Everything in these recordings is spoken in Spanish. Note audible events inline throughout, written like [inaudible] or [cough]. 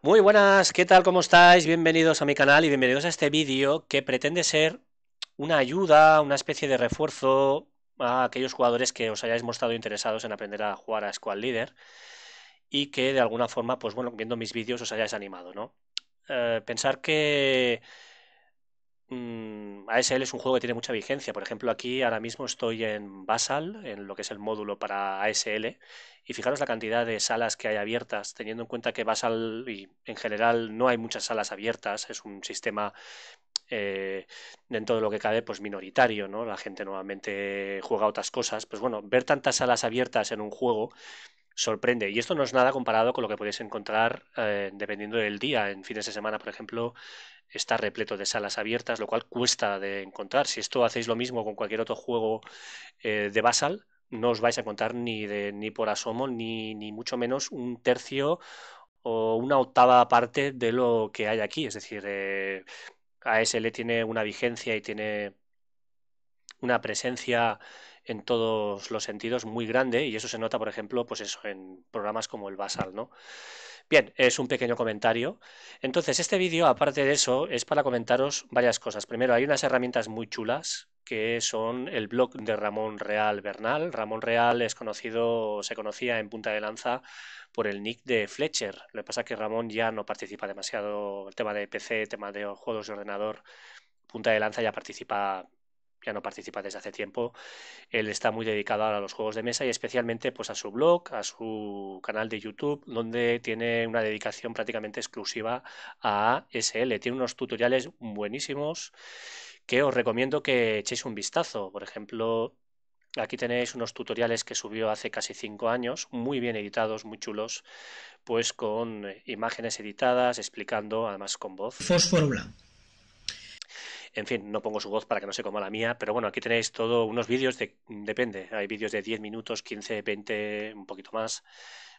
Muy buenas, ¿qué tal? ¿Cómo estáis? Bienvenidos a mi canal y bienvenidos a este vídeo que pretende ser una ayuda, una especie de refuerzo a aquellos jugadores que os hayáis mostrado interesados en aprender a jugar a Squad Leader y que de alguna forma, pues bueno, viendo mis vídeos os hayáis animado, ¿no? Eh, pensar que Mm, ASL es un juego que tiene mucha vigencia. Por ejemplo, aquí ahora mismo estoy en Basal, en lo que es el módulo para ASL, y fijaros la cantidad de salas que hay abiertas, teniendo en cuenta que Basal y en general no hay muchas salas abiertas, es un sistema dentro eh, de lo que cabe, pues minoritario, ¿no? La gente nuevamente juega otras cosas. Pues bueno, ver tantas salas abiertas en un juego sorprende. Y esto no es nada comparado con lo que podéis encontrar eh, dependiendo del día. En fines de semana, por ejemplo, está repleto de salas abiertas, lo cual cuesta de encontrar. Si esto hacéis lo mismo con cualquier otro juego eh, de Basal, no os vais a encontrar ni, de, ni por asomo, ni, ni mucho menos un tercio o una octava parte de lo que hay aquí. Es decir, eh, ASL tiene una vigencia y tiene una presencia en todos los sentidos muy grande y eso se nota, por ejemplo, pues eso, en programas como el Basal, ¿no? Bien, es un pequeño comentario. Entonces, este vídeo, aparte de eso, es para comentaros varias cosas. Primero, hay unas herramientas muy chulas que son el blog de Ramón Real Bernal. Ramón Real es conocido, se conocía en punta de lanza por el nick de Fletcher. Lo que pasa es que Ramón ya no participa demasiado el tema de PC, el tema de juegos de ordenador. Punta de lanza ya participa ya no participa desde hace tiempo. Él está muy dedicado a los juegos de mesa y especialmente pues, a su blog, a su canal de YouTube, donde tiene una dedicación prácticamente exclusiva a SL. Tiene unos tutoriales buenísimos que os recomiendo que echéis un vistazo. Por ejemplo, aquí tenéis unos tutoriales que subió hace casi cinco años, muy bien editados, muy chulos, pues con imágenes editadas, explicando además con voz. Fósforo en fin, no pongo su voz para que no se coma la mía, pero bueno, aquí tenéis todos unos vídeos, de, depende, hay vídeos de 10 minutos, 15, 20, un poquito más,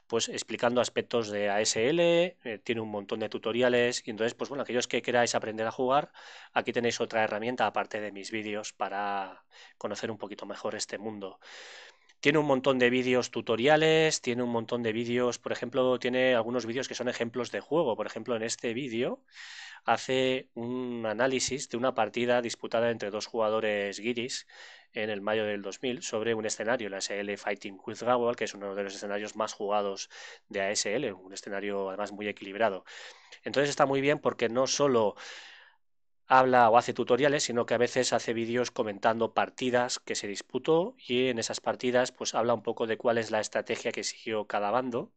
pues explicando aspectos de ASL, eh, tiene un montón de tutoriales, y entonces, pues bueno, aquellos que queráis aprender a jugar, aquí tenéis otra herramienta aparte de mis vídeos para conocer un poquito mejor este mundo. Tiene un montón de vídeos tutoriales, tiene un montón de vídeos, por ejemplo, tiene algunos vídeos que son ejemplos de juego. Por ejemplo, en este vídeo hace un análisis de una partida disputada entre dos jugadores guiris en el mayo del 2000 sobre un escenario, la ASL Fighting With Gawal, que es uno de los escenarios más jugados de ASL, un escenario además muy equilibrado. Entonces está muy bien porque no solo habla o hace tutoriales, sino que a veces hace vídeos comentando partidas que se disputó y en esas partidas pues habla un poco de cuál es la estrategia que siguió cada bando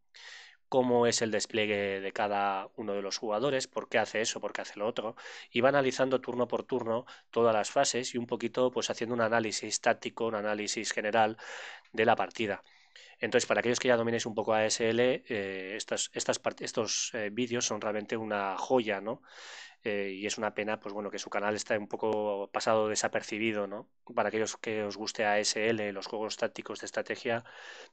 cómo es el despliegue de cada uno de los jugadores, por qué hace eso, por qué hace lo otro, y va analizando turno por turno todas las fases y un poquito pues haciendo un análisis táctico, un análisis general de la partida. Entonces, para aquellos que ya dominéis un poco ASL, eh, estas, estas estos eh, vídeos son realmente una joya, ¿no? Eh, y es una pena, pues bueno, que su canal está un poco pasado desapercibido, ¿no? Para aquellos que os guste ASL, los juegos tácticos de estrategia,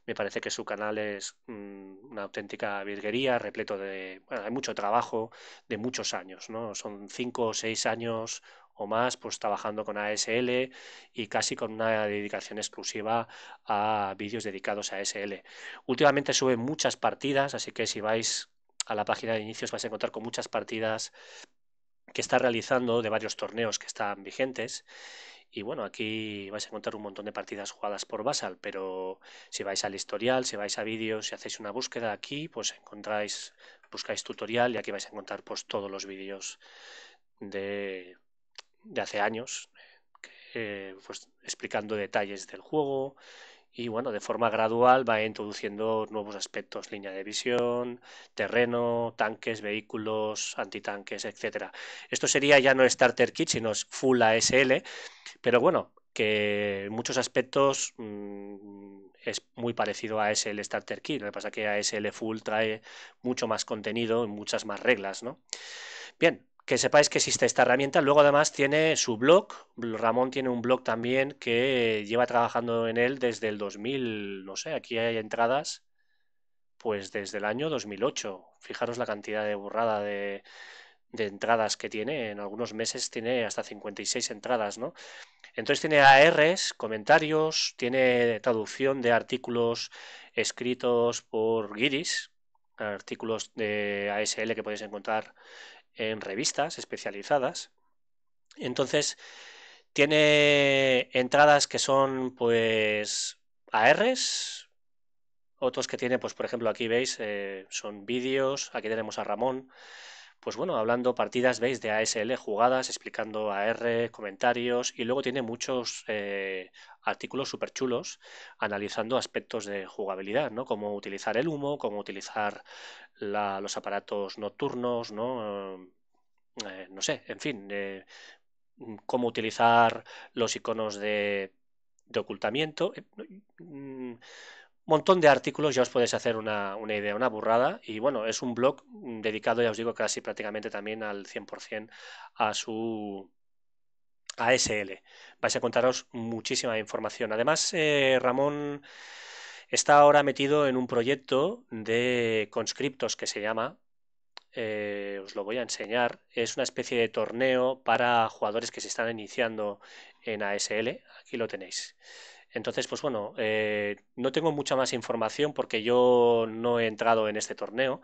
me parece que su canal es mm, una auténtica virguería, repleto de, bueno, hay mucho trabajo de muchos años, ¿no? Son cinco o seis años más, pues trabajando con ASL y casi con una dedicación exclusiva a vídeos dedicados a ASL. Últimamente sube muchas partidas, así que si vais a la página de inicios vais a encontrar con muchas partidas que está realizando de varios torneos que están vigentes. Y bueno, aquí vais a encontrar un montón de partidas jugadas por Basal, pero si vais al historial, si vais a vídeos, si hacéis una búsqueda aquí, pues encontráis, buscáis tutorial y aquí vais a encontrar pues todos los vídeos de de hace años, eh, pues, explicando detalles del juego y bueno, de forma gradual va introduciendo nuevos aspectos, línea de visión, terreno, tanques, vehículos, antitanques, etcétera, Esto sería ya no Starter Kit, sino Full ASL, pero bueno, que en muchos aspectos mm, es muy parecido a ASL Starter Kit, lo que pasa es que ASL Full trae mucho más contenido y muchas más reglas, ¿no? Bien, que sepáis que existe esta herramienta. Luego además tiene su blog. Ramón tiene un blog también que lleva trabajando en él desde el 2000, no sé, aquí hay entradas, pues desde el año 2008. Fijaros la cantidad de burrada de, entradas que tiene. En algunos meses tiene hasta 56 entradas, ¿no? Entonces tiene ARs, comentarios, tiene traducción de artículos escritos por Giris artículos de ASL que podéis encontrar en revistas especializadas. Entonces, tiene entradas que son pues ARs, otros que tiene, pues por ejemplo aquí veis, eh, son vídeos, aquí tenemos a Ramón, pues bueno, hablando partidas, veis, de ASL, jugadas, explicando AR, comentarios, y luego tiene muchos eh, artículos súper chulos analizando aspectos de jugabilidad, ¿no? Cómo utilizar el humo, cómo utilizar los aparatos nocturnos, ¿no? Eh, no sé, en fin, eh, cómo utilizar los iconos de, de ocultamiento. Mm, montón de artículos, ya os podéis hacer una, idea, una burrada. Y bueno, es un blog dedicado, ya os digo, casi prácticamente también al 100% a su ASL. Vais a contaros muchísima información. Además, eh, Ramón está ahora metido en un proyecto de conscriptos que se llama, eh, os lo voy a enseñar. Es una especie de torneo para jugadores que se están iniciando en ASL. Aquí lo tenéis. Entonces, pues bueno, eh, no tengo mucha más información porque yo no he entrado en este torneo,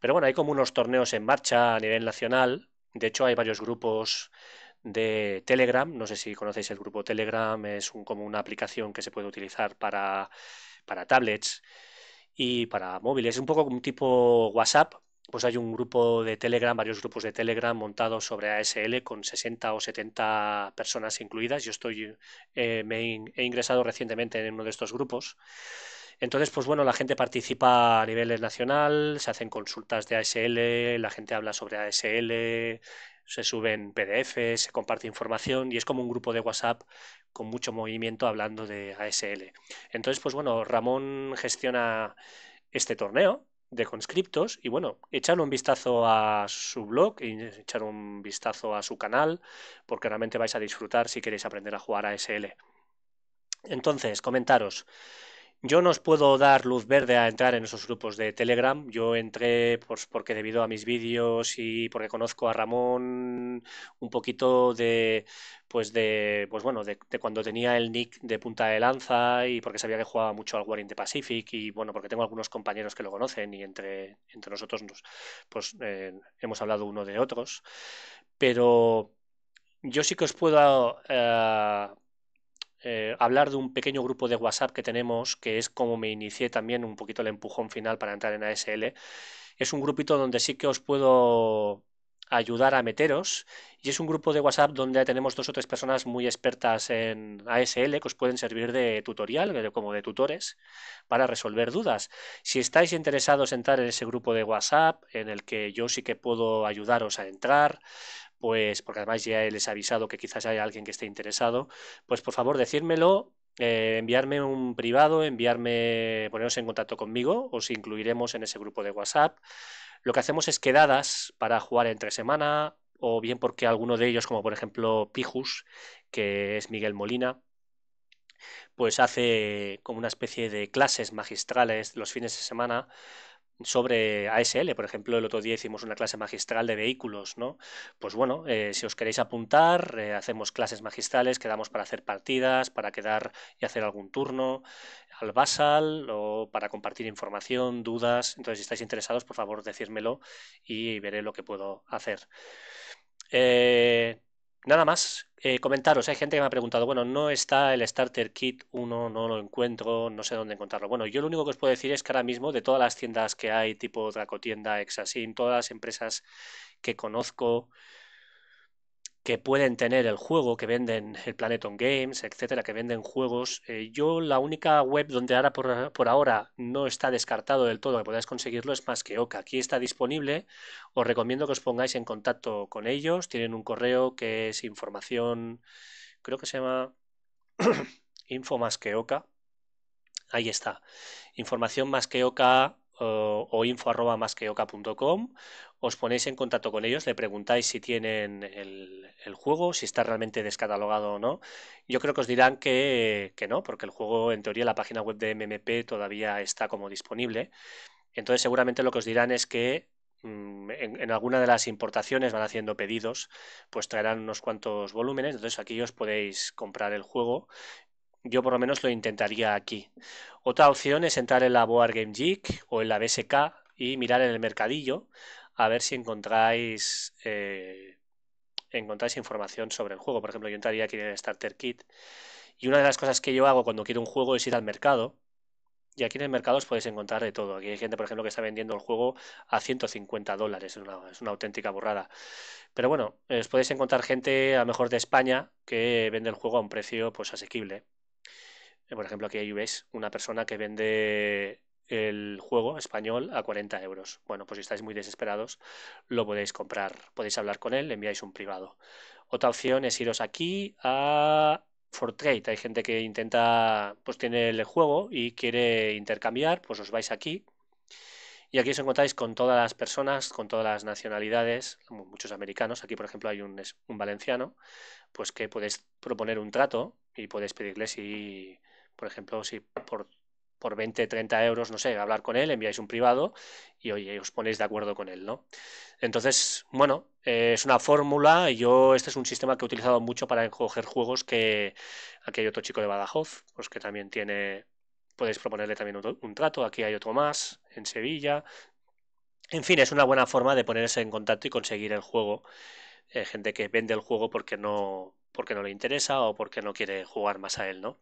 pero bueno, hay como unos torneos en marcha a nivel nacional. De hecho, hay varios grupos de Telegram. No sé si conocéis el grupo Telegram, es un, como una aplicación que se puede utilizar para, tablets y para móviles. Es un poco un tipo WhatsApp, pues hay un grupo de Telegram, varios grupos de Telegram montados sobre ASL con 60 o 70 personas incluidas. Yo estoy, eh, me he ingresado recientemente en uno de estos grupos. Entonces, pues bueno, la gente participa a nivel nacional, se hacen consultas de ASL, la gente habla sobre ASL, se suben PDFs, se comparte información y es como un grupo de WhatsApp con mucho movimiento hablando de ASL. Entonces, pues bueno, Ramón gestiona este torneo, de conscriptos y bueno, echar un vistazo a su blog y echar un vistazo a su canal porque realmente vais a disfrutar si queréis aprender a jugar a SL. Entonces, comentaros, yo no os puedo dar luz verde a entrar en esos grupos de Telegram. Yo entré pues, porque debido a mis vídeos y porque conozco a Ramón un poquito de pues de pues bueno de, cuando tenía el nick de punta de lanza y porque sabía que jugaba mucho al War in the Pacific y bueno porque tengo algunos compañeros que lo conocen y entre entre nosotros nos, pues eh, hemos hablado uno de otros pero yo sí que os puedo eh, eh, hablar de un pequeño grupo de WhatsApp que tenemos, que es como me inicié también un poquito el empujón final para entrar en ASL. Es un grupito donde sí que os puedo ayudar a meteros y es un grupo de WhatsApp donde tenemos dos o tres personas muy expertas en ASL que os pueden servir de tutorial, como de tutores, para resolver dudas. Si estáis interesados en entrar en ese grupo de WhatsApp, en el que yo sí que puedo ayudaros a entrar, pues porque además ya les he avisado que quizás haya alguien que esté interesado, pues por favor decírmelo, eh, enviarme un privado, enviarme, poneros en contacto conmigo, os incluiremos en ese grupo de WhatsApp. Lo que hacemos es quedadas para jugar entre semana, o bien porque alguno de ellos, como por ejemplo Pijus, que es Miguel Molina, pues hace como una especie de clases magistrales los fines de semana sobre ASL. Por ejemplo, el otro día hicimos una clase magistral de vehículos, ¿no? Pues bueno, eh, si os queréis apuntar, eh, hacemos clases magistrales, quedamos para hacer partidas, para quedar y hacer algún turno al Basal o para compartir información, dudas. Entonces, si estáis interesados, por favor, decírmelo y veré lo que puedo hacer. Eh, nada más, eh, comentaros, hay gente que me ha preguntado, bueno, no está el Starter Kit 1, no lo encuentro, no sé dónde encontrarlo. Bueno, yo lo único que os puedo decir es que ahora mismo de todas las tiendas que hay, tipo Dracotienda, Exasin, todas las empresas que conozco, que pueden tener el juego, que venden el Planeton Games, etcétera, que venden juegos. Eh, yo la única web donde ahora por, por, ahora no está descartado del todo que podáis conseguirlo es más que Oca. Aquí está disponible. Os recomiendo que os pongáis en contacto con ellos. Tienen un correo que es información, creo que se llama [clears throat] info más que Oca. Ahí está. Información más que Oca o, info arroba más que oca.com, Os ponéis en contacto con ellos, le preguntáis si tienen el, juego, si está realmente descatalogado o no. Yo creo que os dirán que, no, porque el juego, en teoría, la página web de MMP todavía está como disponible. Entonces, seguramente lo que os dirán es que mm, en, en, alguna de las importaciones van haciendo pedidos, pues traerán unos cuantos volúmenes, entonces aquí os podéis comprar el juego yo por lo menos lo intentaría aquí. Otra opción es entrar en la Board Game Geek o en la BSK y mirar en el mercadillo a ver si encontráis, eh, encontráis información sobre el juego. Por ejemplo, yo entraría aquí en el Starter Kit. Y una de las cosas que yo hago cuando quiero un juego es ir al mercado. Y aquí en el mercado os podéis encontrar de todo. Aquí hay gente, por ejemplo, que está vendiendo el juego a 150 dólares. Es una, es una auténtica burrada. Pero bueno, eh, os podéis encontrar gente, a lo mejor de España, que vende el juego a un precio pues asequible. Eh, por ejemplo, aquí ahí una persona que vende el juego español a 40 euros. Bueno, pues si estáis muy desesperados, lo podéis comprar. Podéis hablar con él, le enviáis un privado. Otra opción es iros aquí a Fortrade. Hay gente que intenta, pues tiene el juego y quiere intercambiar, pues os vais aquí. Y aquí os encontráis con todas las personas, con todas las nacionalidades, muchos americanos. Aquí, por ejemplo, hay un, un valenciano, pues que podéis proponer un trato y podéis pedirle si por ejemplo, si por, por 20, 30 euros, no sé, hablar con él, enviáis un privado y oye, os ponéis de acuerdo con él, ¿no? Entonces, bueno, eh, es una fórmula. Yo, este es un sistema que he utilizado mucho para encoger juegos que aquí hay otro chico de Badajoz, pues que también tiene, podéis proponerle también un, trato. Aquí hay otro más en Sevilla. En fin, es una buena forma de ponerse en contacto y conseguir el juego. Eh, gente que vende el juego porque no, porque no le interesa o porque no quiere jugar más a él, ¿no?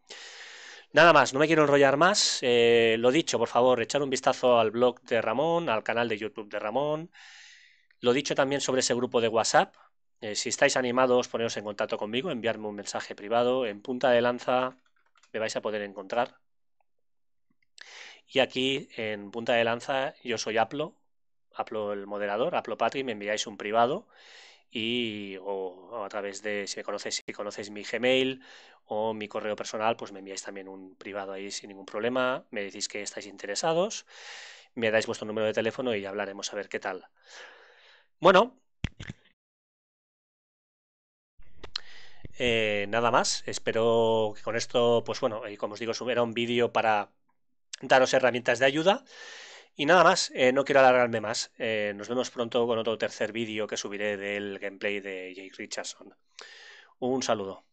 Nada más, no me quiero enrollar más. Eh, lo dicho, por favor, echar un vistazo al blog de Ramón, al canal de YouTube de Ramón. Lo dicho también sobre ese grupo de WhatsApp. Eh, si estáis animados, poneros en contacto conmigo, enviarme un mensaje privado. En punta de lanza me vais a poder encontrar. Y aquí en punta de lanza yo soy Aplo, Aplo el moderador, Aplo Patri, me enviáis un privado y o, a través de si me conoces si conocéis mi Gmail o mi correo personal pues me enviáis también un privado ahí sin ningún problema me decís que estáis interesados me dais vuestro número de teléfono y hablaremos a ver qué tal bueno eh, nada más espero que con esto pues bueno eh, como os digo era un vídeo para daros herramientas de ayuda y nada más, eh, no quiero alargarme más. Eh, nos vemos pronto con otro tercer vídeo que subiré del gameplay de Jake Richardson. Un saludo.